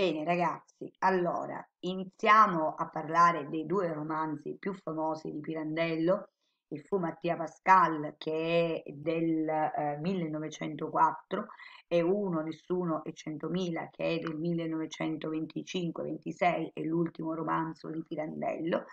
Bene ragazzi, allora iniziamo a parlare dei due romanzi più famosi di Pirandello il fu Mattia Pascal che è del eh, 1904 e uno, nessuno e centomila che è del 1925-26 è l'ultimo romanzo di Pirandello.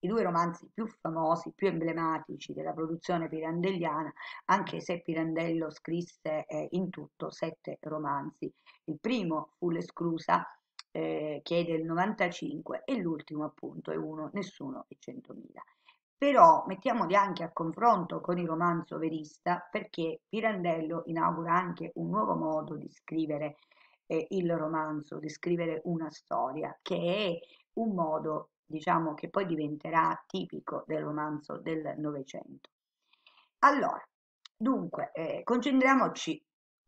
I due romanzi più famosi, più emblematici della produzione pirandelliana, anche se Pirandello scrisse eh, in tutto sette romanzi. Il primo fu L'esclusa, eh, che è del 95, e l'ultimo appunto è uno, nessuno e centomila. Però mettiamoli anche a confronto con il romanzo verista perché Pirandello inaugura anche un nuovo modo di scrivere eh, il romanzo, di scrivere una storia, che è un modo diciamo che poi diventerà tipico del romanzo del Novecento. Allora, dunque, eh, concentriamoci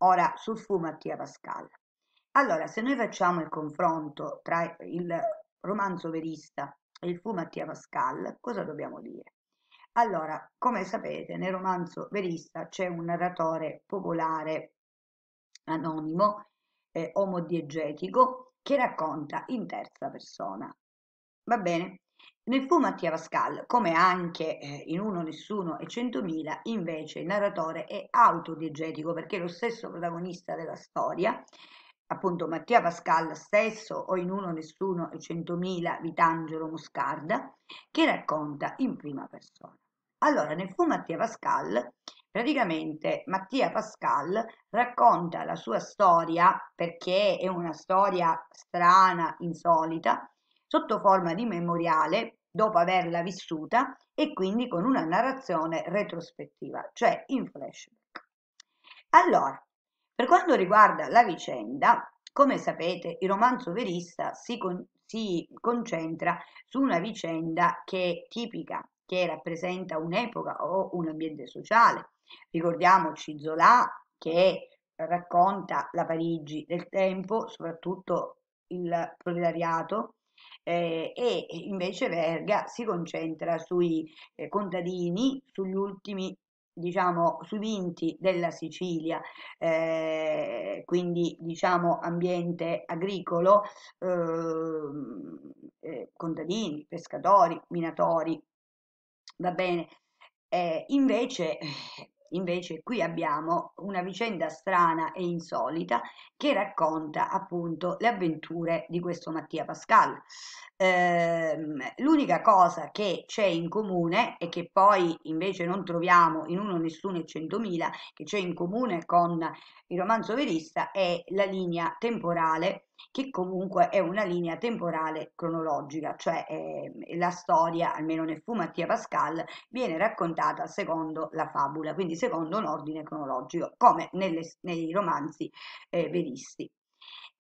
ora su fu Mattia Pascal. Allora, se noi facciamo il confronto tra il romanzo verista il fu Mattia Pascal, cosa dobbiamo dire? Allora, come sapete, nel romanzo verista c'è un narratore popolare anonimo, eh, omodiegetico, che racconta in terza persona. Va bene? Nel fu Mattia Pascal, come anche eh, in Uno Nessuno e Centomila, invece il narratore è autodiegetico perché è lo stesso protagonista della storia appunto Mattia Pascal stesso o in uno nessuno e centomila Vitangelo Moscarda, che racconta in prima persona. Allora, nel fu Mattia Pascal, praticamente Mattia Pascal racconta la sua storia, perché è una storia strana, insolita, sotto forma di memoriale, dopo averla vissuta, e quindi con una narrazione retrospettiva, cioè in flashback. Allora, per quanto riguarda la vicenda, come sapete, il romanzo verista si, con, si concentra su una vicenda che è tipica, che rappresenta un'epoca o un ambiente sociale. Ricordiamoci Zola che racconta la Parigi del tempo, soprattutto il proletariato, eh, e invece Verga si concentra sui eh, contadini, sugli ultimi diciamo, sui vinti della Sicilia, eh, quindi diciamo, ambiente agricolo, ehm, eh, contadini, pescatori, minatori, va bene. Eh, invece, invece qui abbiamo una vicenda strana e insolita che racconta appunto le avventure di questo Mattia Pascal. Ehm, l'unica cosa che c'è in comune e che poi invece non troviamo in uno nessuno e centomila, che c'è in comune con il romanzo verista, è la linea temporale che comunque è una linea temporale cronologica, cioè eh, la storia, almeno nel fu Mattia Pascal, viene raccontata secondo la fabula, quindi secondo un ordine cronologico, come nelle, nei romanzi eh, veristi.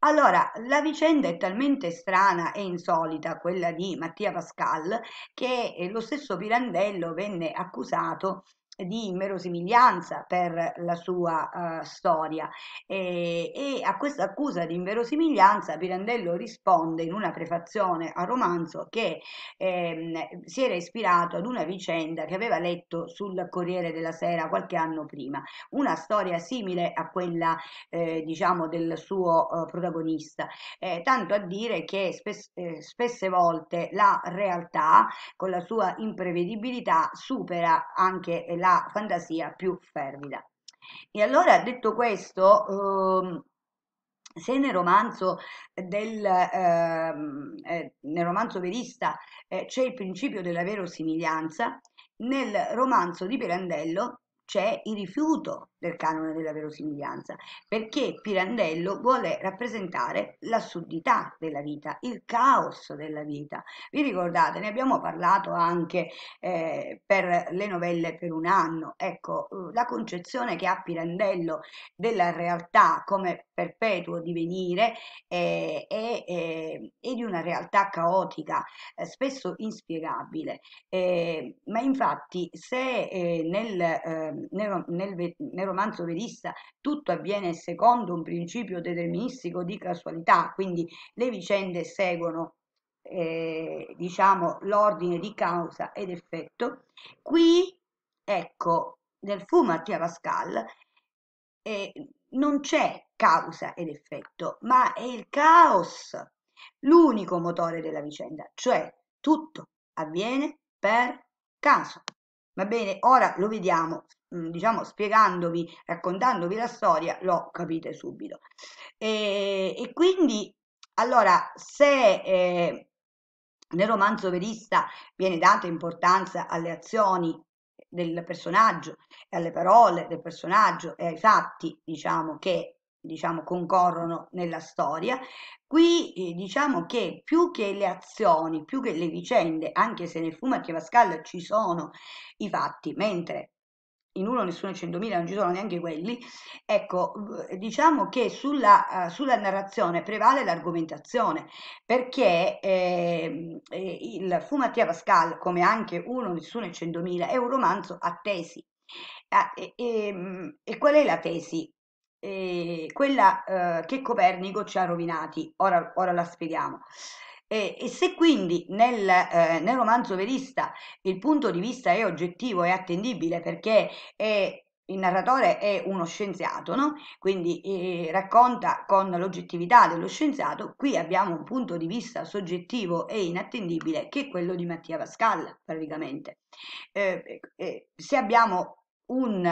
Allora, la vicenda è talmente strana e insolita, quella di Mattia Pascal, che eh, lo stesso Pirandello venne accusato di inverosimiglianza per la sua uh, storia e, e, a questa accusa di inverosimiglianza Pirandello risponde in una prefazione al romanzo che ehm, si era ispirato ad una vicenda che aveva letto sul Corriere della Sera qualche anno prima, una storia simile a quella eh, diciamo del suo uh, protagonista, eh, tanto a dire che spes eh, spesse volte la realtà con la sua imprevedibilità supera anche la eh, la fantasia più fervida. E allora, detto questo, ehm, se nel romanzo, del, ehm, eh, nel romanzo verista eh, c'è il principio della verosimiglianza, nel romanzo di Pirandello c'è il rifiuto del canone della verosimiglianza, perché Pirandello vuole rappresentare l'assurdità della vita, il caos della vita. Vi ricordate, ne abbiamo parlato anche eh, per le novelle per un anno, ecco, eh, la concezione che ha Pirandello della realtà come perpetuo divenire e eh, eh, di una realtà caotica, eh, spesso inspiegabile. Eh, ma infatti se nel nel, nel, nel, romanzo verista tutto avviene secondo un principio deterministico di casualità, quindi le vicende seguono eh, diciamo, l'ordine di causa ed effetto. Qui, ecco, nel fu Mattia Pascal eh, non c'è causa ed effetto, ma è il caos l'unico motore della vicenda, cioè tutto avviene per caso. Va bene, ora lo vediamo, mm, diciamo spiegandovi, raccontandovi la storia, lo capite subito. E, e quindi, allora, se eh, nel romanzo verista viene data importanza alle azioni del personaggio, e alle parole del personaggio e eh, ai fatti, diciamo, che diciamo, concorrono nella storia. Qui eh, diciamo che più che le azioni, più che le vicende, anche se nel fumo Pascal ci sono i fatti, mentre in uno nessuno 100.000 non ci sono neanche quelli, ecco, eh, diciamo che sulla, uh, sulla narrazione prevale l'argomentazione, perché ehm, eh, il Fu Mattia Pascal, come anche uno nessuno 100.000, è un romanzo a tesi. Ah, e, e, ehm, e qual è la tesi quella eh, che Copernico ci ha rovinati, ora, ora la spieghiamo. E, e, se quindi nel, eh, nel romanzo verista il punto di vista è oggettivo e attendibile perché è il narratore è uno scienziato, no? quindi eh, racconta con l'oggettività dello scienziato, qui abbiamo un punto di vista soggettivo e inattendibile che è quello di Mattia Pascal praticamente. Eh, eh, se abbiamo un,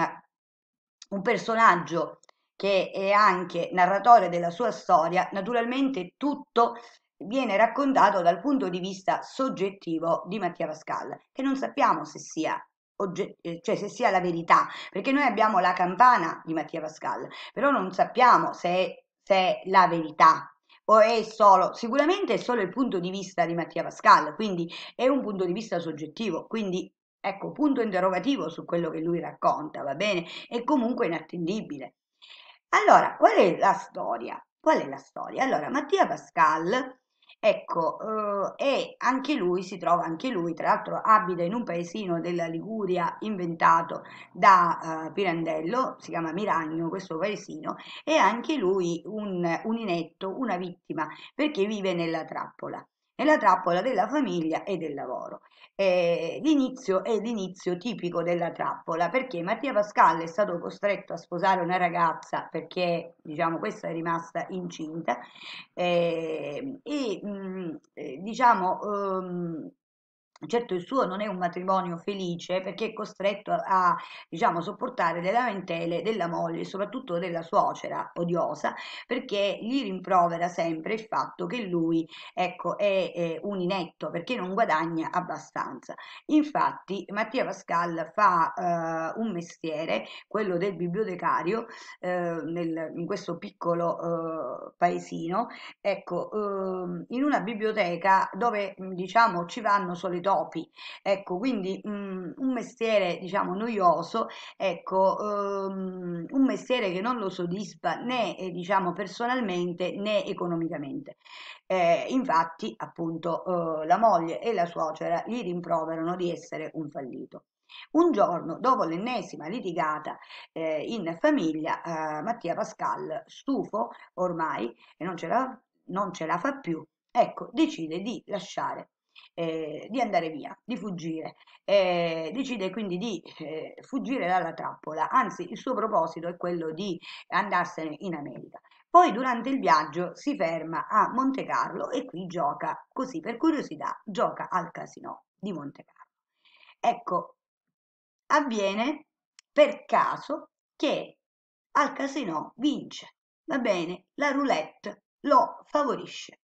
un personaggio che è anche narratore della sua storia, naturalmente tutto viene raccontato dal punto di vista soggettivo di Mattia Pascal, che non sappiamo se sia eh, cioè se sia la verità, perché noi abbiamo la campana di Mattia Pascal, però non sappiamo se è, se è la verità o è solo, sicuramente è solo il punto di vista di Mattia Pascal, quindi è un punto di vista soggettivo, quindi ecco, punto interrogativo su quello che lui racconta, va bene? È comunque inattendibile. Allora, qual è la storia? Qual è la storia? Allora, Mattia Pascal, ecco, eh, è anche lui, si trova anche lui, tra l'altro abita in un paesino della Liguria inventato da eh, Pirandello, si chiama Miragno questo paesino, è anche lui un, un inetto, una vittima, perché vive nella trappola è la trappola della famiglia e del lavoro. E eh, l'inizio è l'inizio tipico della trappola perché Mattia Pascal è stato costretto a sposare una ragazza perché diciamo questa è rimasta incinta ehm, e, mm, e mh, diciamo um, Certo il suo non è un matrimonio felice perché è costretto a, diciamo, sopportare le lamentele della moglie, e soprattutto della suocera odiosa, perché gli rimprovera sempre il fatto che lui, ecco, è, è un inetto perché non guadagna abbastanza. Infatti Mattia Pascal fa eh, un mestiere, quello del bibliotecario, eh, nel, in questo piccolo eh, paesino, ecco, ehm, in una biblioteca dove diciamo ci vanno solitamente topi. Ecco, quindi mh, mm, un mestiere, diciamo, noioso, ecco, um, un mestiere che non lo soddisfa né, eh, diciamo, personalmente né economicamente. Eh, infatti, appunto, eh, la moglie e la suocera gli rimproverano di essere un fallito. Un giorno, dopo l'ennesima litigata eh, in famiglia, eh, Mattia Pascal, stufo ormai e non ce la, non ce la fa più, ecco, decide di lasciare eh, di andare via, di fuggire. Eh, decide quindi di eh, fuggire dalla trappola, anzi il suo proposito è quello di andarsene in America. Poi durante il viaggio si ferma a Monte Carlo e qui gioca, così per curiosità, gioca al casino di Monte Carlo. Ecco, avviene per caso che al casino vince, va bene, la roulette lo favorisce.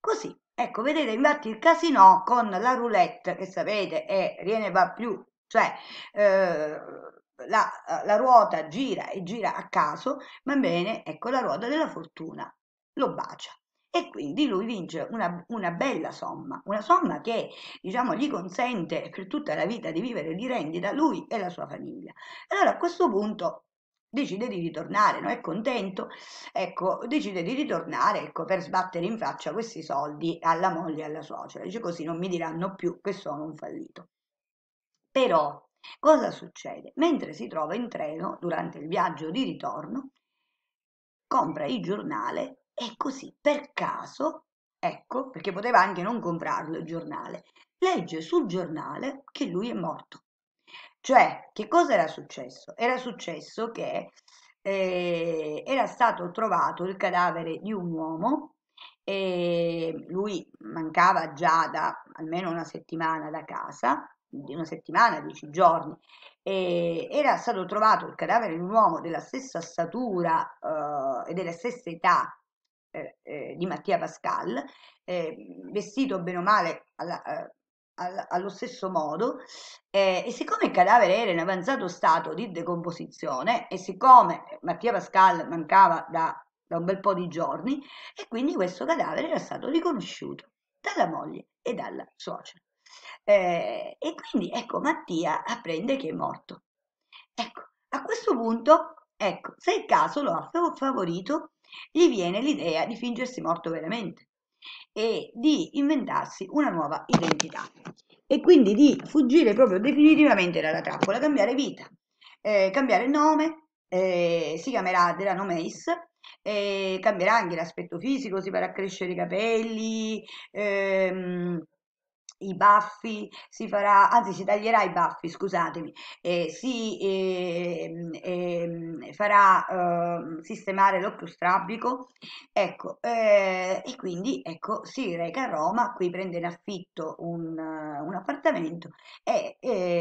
Così Ecco, vedete infatti il casino con la roulette, che sapete è riene va più, cioè eh, la, la, ruota gira e gira a caso, ma bene, ecco la ruota della fortuna lo bacia. E quindi lui vince una, una bella somma, una somma che diciamo, gli consente per tutta la vita di vivere di rendita lui e la sua famiglia. Allora a questo punto decide di ritornare, non è contento, ecco, decide di ritornare ecco, per sbattere in faccia questi soldi alla moglie e alla suocera, dice così non mi diranno più che sono un fallito. Però cosa succede? Mentre si trova in treno durante il viaggio di ritorno, compra il giornale e così per caso, ecco, perché poteva anche non comprarlo il giornale, legge sul giornale che lui è morto. Cioè, che cosa era successo? Era successo che eh, era stato trovato il cadavere di un uomo, eh, lui mancava già da almeno una settimana da casa, di una settimana, dieci giorni, eh, era stato trovato il cadavere di un uomo della stessa statura eh, e della stessa età eh, eh, di Mattia Pascal, vestito bene o male alla, allo stesso modo eh, e siccome il cadavere era in avanzato stato di decomposizione e siccome Mattia Pascal mancava da, da un bel po' di giorni e quindi questo cadavere era stato riconosciuto dalla moglie e dalla suocera. Eh, e quindi ecco Mattia apprende che è morto. Ecco, a questo punto, ecco, se il caso lo ha favorito, gli viene l'idea di fingersi morto veramente e di inventarsi una nuova identità e quindi di fuggire proprio definitivamente dalla trappola, cambiare vita, eh, cambiare nome, eh, si chiamerà Delanomais, eh, cambierà anche l'aspetto fisico, si farà crescere i capelli, ehm, i baffi, si farà, anzi si taglierà i baffi, scusatemi, eh, si eh, eh, farà ehm, sistemare l'occhio strabico, ecco, eh, e quindi ecco, si reca a Roma, qui prende in affitto un, un appartamento e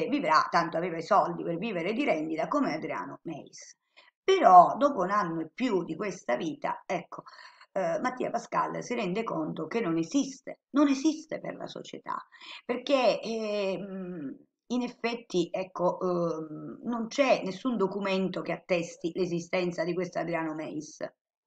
vivrà, tanto aveva i soldi per vivere di rendita come Adriano Meis però dopo un anno e più di questa vita, ecco, eh, Mattia Pascal si rende conto che non esiste, non esiste per la società, perché eh, in effetti ecco, eh, non c'è nessun documento che attesti l'esistenza di questo Adriano Meis.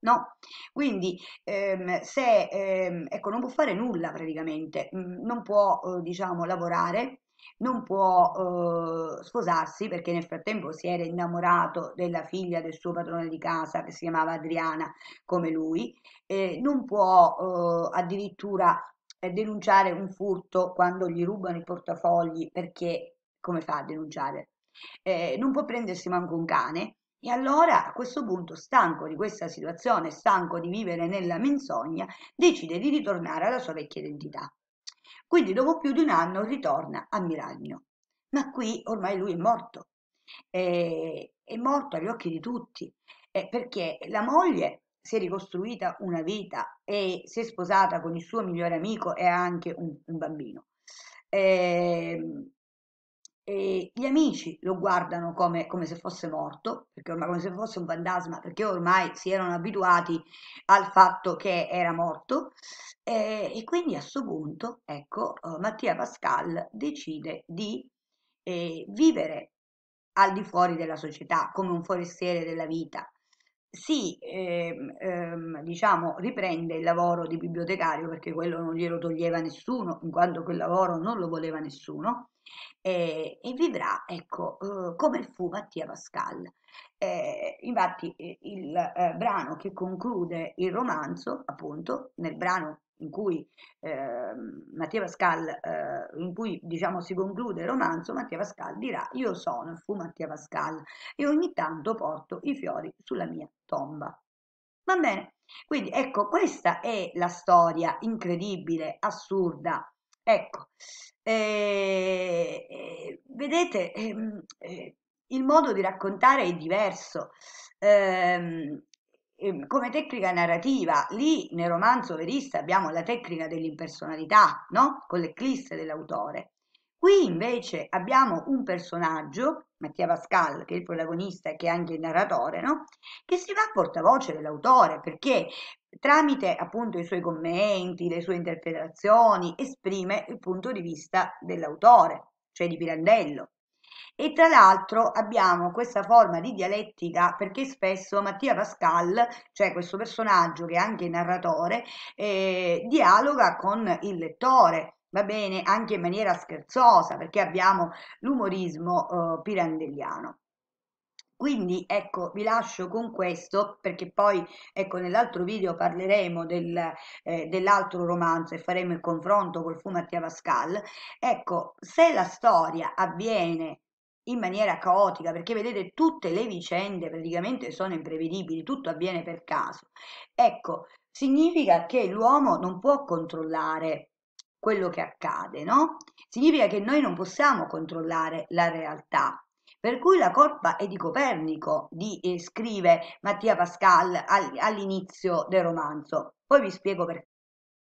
No, quindi ehm, se ehm, ecco, non può fare nulla praticamente, mm, non può eh, diciamo, lavorare, non può eh, sposarsi perché nel frattempo si era innamorato della figlia del suo padrone di casa che si chiamava Adriana come lui, eh, non può eh, addirittura eh, denunciare un furto quando gli rubano i portafogli perché come fa a denunciare? Eh, non può prendersi manco un cane e allora a questo punto, stanco di questa situazione, stanco di vivere nella menzogna, decide di ritornare alla sua vecchia identità. Quindi dopo più di un anno ritorna a Miragno. Ma qui ormai lui è morto. Eh, è morto agli occhi di tutti, eh, perché la moglie si è ricostruita una vita e si è sposata con il suo migliore amico e ha anche un, un bambino. Eh, e gli amici lo guardano come, come, se fosse morto, perché ormai come se fosse un fantasma, perché ormai si erano abituati al fatto che era morto. Eh, e quindi a questo punto, ecco, eh, Mattia Pascal decide di eh, vivere al di fuori della società, come un forestiere della vita, si ehm, ehm, diciamo, riprende il lavoro di bibliotecario perché quello non glielo toglieva nessuno, in quanto quel lavoro non lo voleva nessuno, eh, e vivrà ecco, eh, come fu Mattia Pascal. Eh, infatti eh, il eh, brano che conclude il romanzo, appunto, nel brano in cui, eh, Mattia Pascal, eh, in cui diciamo, si conclude il romanzo, Mattia Pascal dirà io sono fu Mattia Pascal e ogni tanto porto i fiori sulla mia tomba. Va bene, quindi ecco questa è la storia incredibile, assurda. Ecco, eh, eh, vedete, ehm, eh, il modo di raccontare è diverso. Eh, Ehm, come tecnica narrativa, lì nel romanzo verista abbiamo la tecnica dell'impersonalità, no? con l'eclisse dell'autore. Qui invece abbiamo un personaggio, Mattia Pascal, che è il protagonista e che è anche il narratore, no? che si fa portavoce dell'autore perché tramite appunto i suoi commenti, le sue interpretazioni, esprime il punto di vista dell'autore, cioè di Pirandello. E tra l'altro abbiamo questa forma di dialettica perché spesso Mattia Pascal, cioè questo personaggio che è anche narratore, eh, dialoga con il lettore, va bene, anche in maniera scherzosa, perché abbiamo l'umorismo eh, pirandelliano. Quindi ecco, vi lascio con questo perché poi ecco, nell'altro video parleremo del, eh, dell'altro romanzo e faremo il confronto col fu Mattia Pascal. Ecco, se la storia avviene in maniera caotica, perché vedete tutte le vicende praticamente sono imprevedibili, tutto avviene per caso. Ecco, significa che l'uomo non può controllare quello che accade, no? Significa che noi non possiamo controllare la realtà. Per cui la colpa è di Copernico, di, eh, scrive Mattia Pascal all'inizio del romanzo. Poi vi spiego perché.